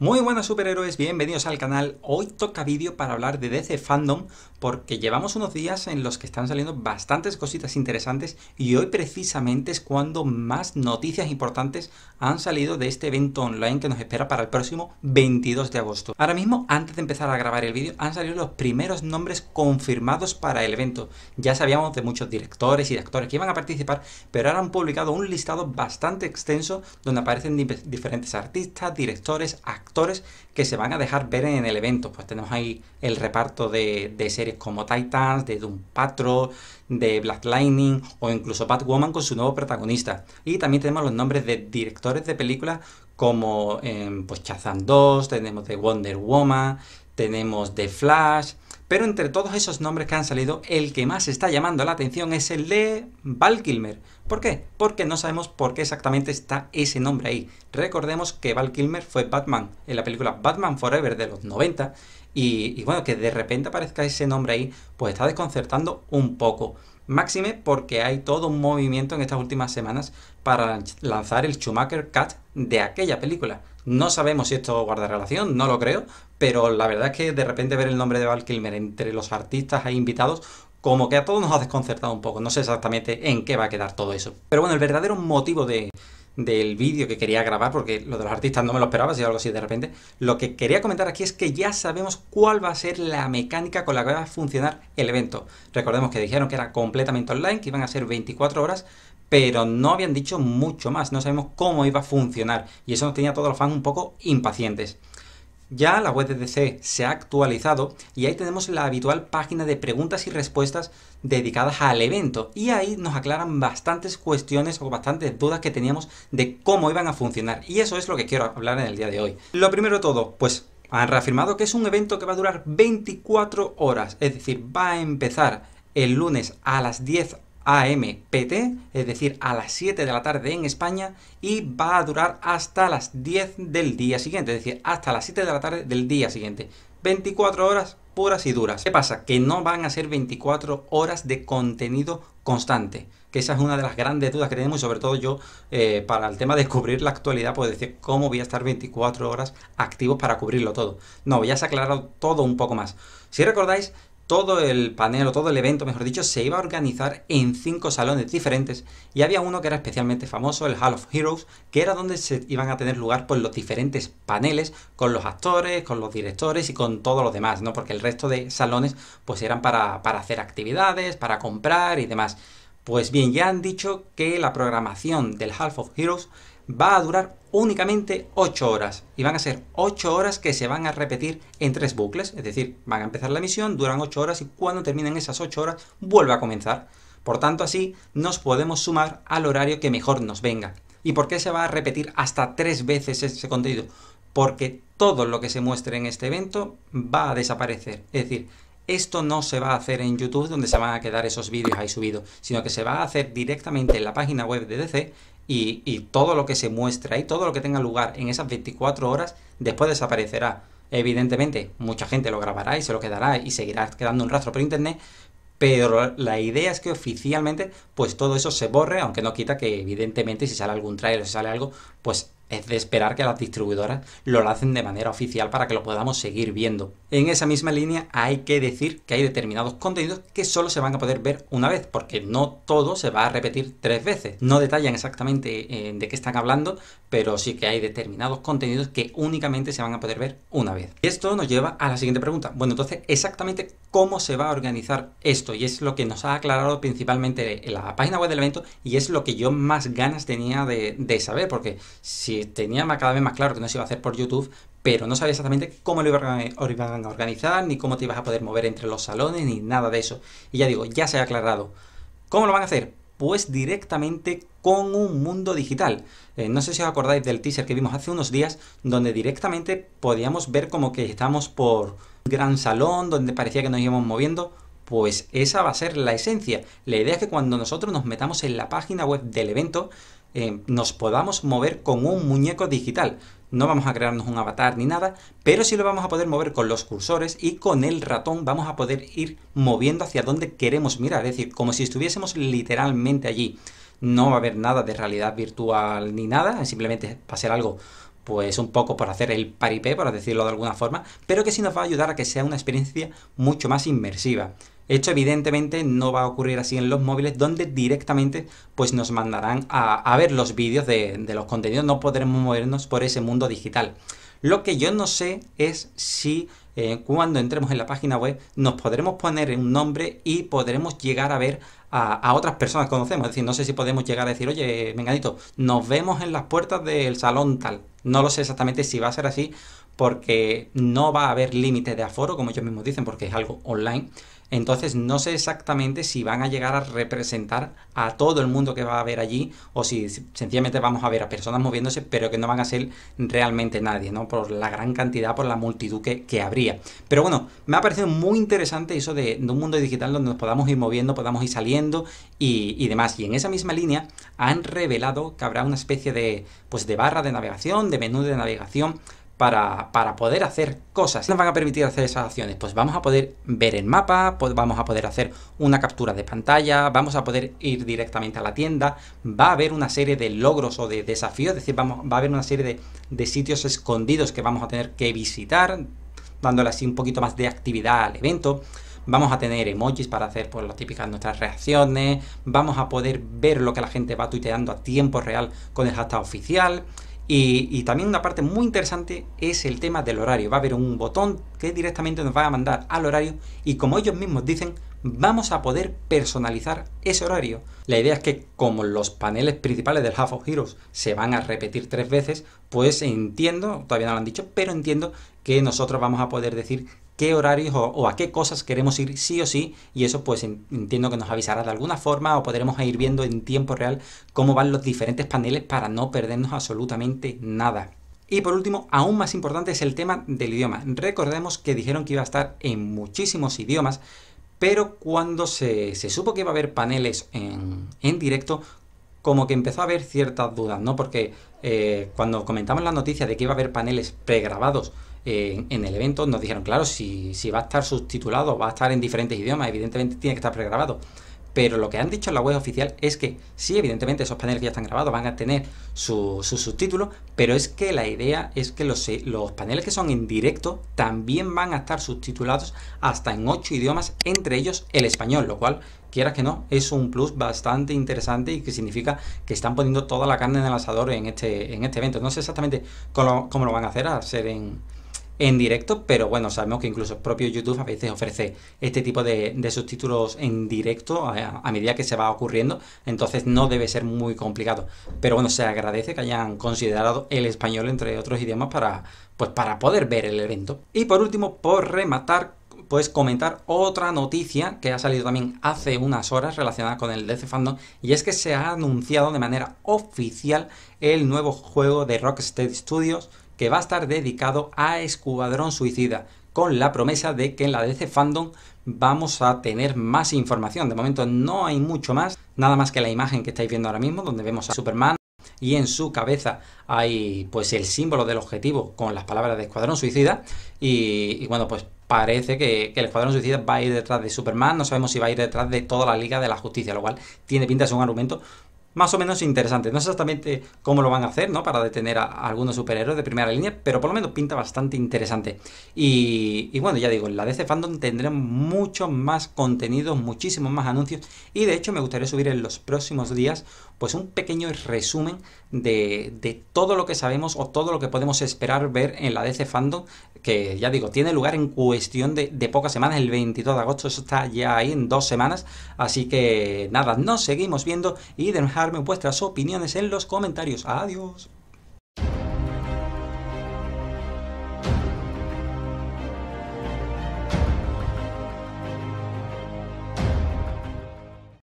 Muy buenas superhéroes, bienvenidos al canal. Hoy toca vídeo para hablar de DC Fandom porque llevamos unos días en los que están saliendo bastantes cositas interesantes y hoy precisamente es cuando más noticias importantes han salido de este evento online que nos espera para el próximo 22 de agosto. Ahora mismo, antes de empezar a grabar el vídeo, han salido los primeros nombres confirmados para el evento. Ya sabíamos de muchos directores y actores que iban a participar, pero ahora han publicado un listado bastante extenso donde aparecen diferentes artistas, directores, actores, actores que se van a dejar ver en el evento. Pues tenemos ahí el reparto de, series como Titans, de Doom Patrol, de Black Lightning o incluso Batwoman con su nuevo protagonista. Y también tenemos los nombres de directores de películas como Chazan em, pues 2, tenemos de Wonder Woman, tenemos de Flash, pero entre todos esos nombres que han salido, el que más está llamando la atención es el de Val Kilmer. ¿Por qué? Porque no sabemos por qué exactamente está ese nombre ahí. Recordemos que Val Kilmer fue Batman en la película Batman Forever de los 90 y, bueno, que de repente aparezca ese nombre ahí, pues está desconcertando un poco. Máxime porque hay todo un movimiento en estas últimas semanas para lanzar el Schumacher Cut de aquella película. No sabemos si esto guarda relación, no lo creo, pero la verdad es que de repente ver el nombre de Val Kilmer entre los artistas e invitados como que a todos nos ha desconcertado un poco. No sé exactamente en qué va a quedar todo eso. Pero bueno, el verdadero motivo de, del vídeo que quería grabar, porque lo de los artistas no me lo esperaba, si algo así de repente. Lo que quería comentar aquí es que ya sabemos cuál va a ser la mecánica con la que va a funcionar el evento. Recordemos que dijeron que era completamente online, que iban a ser 24 horas, pero no habían dicho mucho más, no sabemos cómo iba a funcionar, y eso nos tenía a todos los fans un poco impacientes. Ya la web de DC se ha actualizado y ahí tenemos la habitual página de preguntas y respuestas dedicadas al evento y ahí nos aclaran bastantes cuestiones o bastantes dudas que teníamos de cómo iban a funcionar y eso es lo que quiero hablar en el día de hoy. Lo primero de todo, pues han reafirmado que es un evento que va a durar 24 horas, es decir, va a empezar el lunes a las 10 AMPT, es decir, a las 7 de la tarde en España y va a durar hasta las 10 del día siguiente, es decir, hasta las 7 de la tarde del día siguiente. 24 horas puras y duras. ¿Qué pasa? Que no van a ser 24 horas de contenido constante. Que esa es una de las grandes dudas que tenemos y sobre todo yo eh, para el tema de cubrir la actualidad, puedo decir cómo voy a estar 24 horas activos para cubrirlo todo. No, ya se ha aclarado todo un poco más. Si recordáis, todo el panel o todo el evento, mejor dicho, se iba a organizar en cinco salones diferentes y había uno que era especialmente famoso, el Hall of Heroes, que era donde se iban a tener lugar pues, los diferentes paneles con los actores, con los directores y con todos los demás, ¿no? Porque el resto de salones pues eran para, para hacer actividades, para comprar y demás. Pues bien, ya han dicho que la programación del Half of Heroes va a durar únicamente 8 horas. Y van a ser 8 horas que se van a repetir en tres bucles. Es decir, van a empezar la misión, duran 8 horas y cuando terminen esas 8 horas vuelve a comenzar. Por tanto, así nos podemos sumar al horario que mejor nos venga. ¿Y por qué se va a repetir hasta tres veces ese contenido? Porque todo lo que se muestre en este evento va a desaparecer. Es decir, esto no se va a hacer en YouTube donde se van a quedar esos vídeos ahí subidos, sino que se va a hacer directamente en la página web de DC y, todo lo que se muestra y todo lo que tenga lugar en esas 24 horas después desaparecerá. Evidentemente, mucha gente lo grabará y se lo quedará y seguirá quedando un rastro por internet, pero la idea es que oficialmente pues todo eso se borre, aunque no quita que evidentemente si sale algún trailer o si sale algo, pues es de esperar que las distribuidoras lo hacen de manera oficial para que lo podamos seguir viendo. En esa misma línea hay que decir que hay determinados contenidos que solo se van a poder ver una vez, porque no todo se va a repetir tres veces. No detallan exactamente eh, de qué están hablando, pero sí que hay determinados contenidos que únicamente se van a poder ver una vez. Y esto nos lleva a la siguiente pregunta. Bueno, entonces, exactamente cómo se va a organizar esto, y es lo que nos ha aclarado principalmente la página web del evento, y es lo que yo más ganas tenía de, de saber, porque si tenía cada vez más claro que no se iba a hacer por YouTube, pero no sabía exactamente cómo lo iban a organizar, ni cómo te ibas a poder mover entre los salones, ni nada de eso. Y ya digo, ya se ha aclarado. ¿Cómo lo van a hacer? Pues directamente con un mundo digital. Eh, no sé si os acordáis del teaser que vimos hace unos días, donde directamente podíamos ver como que estábamos por un gran salón, donde parecía que nos íbamos moviendo. Pues esa va a ser la esencia. La idea es que cuando nosotros nos metamos en la página web del evento, eh, nos podamos mover con un muñeco digital. No vamos a crearnos un avatar ni nada, pero sí lo vamos a poder mover con los cursores y con el ratón vamos a poder ir moviendo hacia donde queremos mirar, es decir, como si estuviésemos literalmente allí. No va a haber nada de realidad virtual ni nada, simplemente va a ser algo pues un poco por hacer el paripé, para decirlo de alguna forma, pero que sí nos va a ayudar a que sea una experiencia mucho más inmersiva. Esto evidentemente no va a ocurrir así en los móviles donde directamente pues nos mandarán a, ver los vídeos de, de los contenidos, no podremos movernos por ese mundo digital. Lo que yo no sé es si eh, cuando entremos en la página web nos podremos poner un nombre y podremos llegar a ver a, otras personas que conocemos. Es decir, no sé si podemos llegar a decir, oye, menganito, nos vemos en las puertas del salón tal. No lo sé exactamente si va a ser así porque no va a haber límite de aforo, como ellos mismos dicen, porque es algo online. Entonces no sé exactamente si van a llegar a representar a todo el mundo que va a haber allí o si sencillamente vamos a ver a personas moviéndose pero que no van a ser realmente nadie, ¿no? Por la gran cantidad, por la multitud que, habría. Pero bueno, me ha parecido muy interesante eso de, un mundo digital donde nos podamos ir moviendo, podamos ir saliendo y, y demás. Y en esa misma línea han revelado que habrá una especie de, pues, de barra de navegación, de menú de navegación para, poder hacer cosas. Nos van a permitir hacer esas acciones? Pues vamos a poder ver el mapa, pues vamos a poder hacer una captura de pantalla, vamos a poder ir directamente a la tienda, va a haber una serie de logros o de desafíos, es decir, va a haber una serie de, sitios escondidos que vamos a tener que visitar, dándole así un poquito más de actividad al evento. Vamos a tener emojis para hacer pues, las típicas nuestras reacciones. Vamos a poder ver lo que la gente va tuiteando a tiempo real con el hashtag oficial. Y, también una parte muy interesante es el tema del horario. Va a haber un botón que directamente nos va a mandar al horario y como ellos mismos dicen, vamos a poder personalizar ese horario. La idea es que como los paneles principales del Half of Heroes se van a repetir tres veces, pues entiendo, todavía no lo han dicho, pero entiendo que nosotros vamos a poder decir qué horarios o, a qué cosas queremos ir sí o sí y eso pues entiendo que nos avisará de alguna forma o podremos ir viendo en tiempo real cómo van los diferentes paneles para no perdernos absolutamente nada. Y por último, aún más importante es el tema del idioma. Recordemos que dijeron que iba a estar en muchísimos idiomas, pero cuando se, supo que iba a haber paneles en, en, directo, como que empezó a haber ciertas dudas, ¿no? Porque eh, cuando comentamos la noticia de que iba a haber paneles pregrabados eh, en, en el evento, nos dijeron, claro, si, si va a estar subtitulado, va a estar en diferentes idiomas, evidentemente tiene que estar pregrabado. Pero lo que han dicho en la web oficial es que sí, evidentemente esos paneles que ya están grabados van a tener sus su subtítulos, pero es que la idea es que los, paneles que son en directo también van a estar subtitulados hasta en ocho idiomas, entre ellos el español, lo cual quieras que no, es un plus bastante interesante y que significa que están poniendo toda la carne en el asador en este, este evento. No sé exactamente cómo, lo van a hacer, a ser en, en directo, pero bueno, sabemos que incluso el propio YouTube a veces ofrece este tipo de, subtítulos en directo a, medida que se va ocurriendo, entonces no debe ser muy complicado. Pero bueno, se agradece que hayan considerado el español entre otros idiomas para, pues, para poder ver el evento. Y por último, por rematar, puedes comentar otra noticia que ha salido también hace unas horas relacionada con el DC Fandom y es que se ha anunciado de manera oficial el nuevo juego de Rocksteady Studios que va a estar dedicado a Escuadrón Suicida, con la promesa de que en la DC Fandom vamos a tener más información. De momento no hay mucho más, nada más que la imagen que estáis viendo ahora mismo, donde vemos a Superman y en su cabeza hay pues el símbolo del objetivo con las palabras de Escuadrón Suicida y, bueno pues parece que, que, el Escuadrón Suicida va a ir detrás de Superman, no sabemos si va a ir detrás de toda la Liga de la Justicia, lo cual tiene pinta de ser un argumento más o menos interesante. No sé exactamente cómo lo van a hacer, ¿no? Para detener a, algunos superhéroes de primera línea, pero por lo menos pinta bastante interesante. Y, bueno, ya digo, en la DC Fandom tendremos mucho más contenido, muchísimos más anuncios. Y de hecho, me gustaría subir en los próximos días, pues un pequeño resumen de, todo lo que sabemos o todo lo que podemos esperar ver en la DC Fandom, que ya digo, tiene lugar en cuestión de, pocas semanas, el 22 de agosto, eso está ya ahí en dos semanas. Así que nada, nos seguimos viendo y dejar vuestras opiniones en los comentarios. Adiós.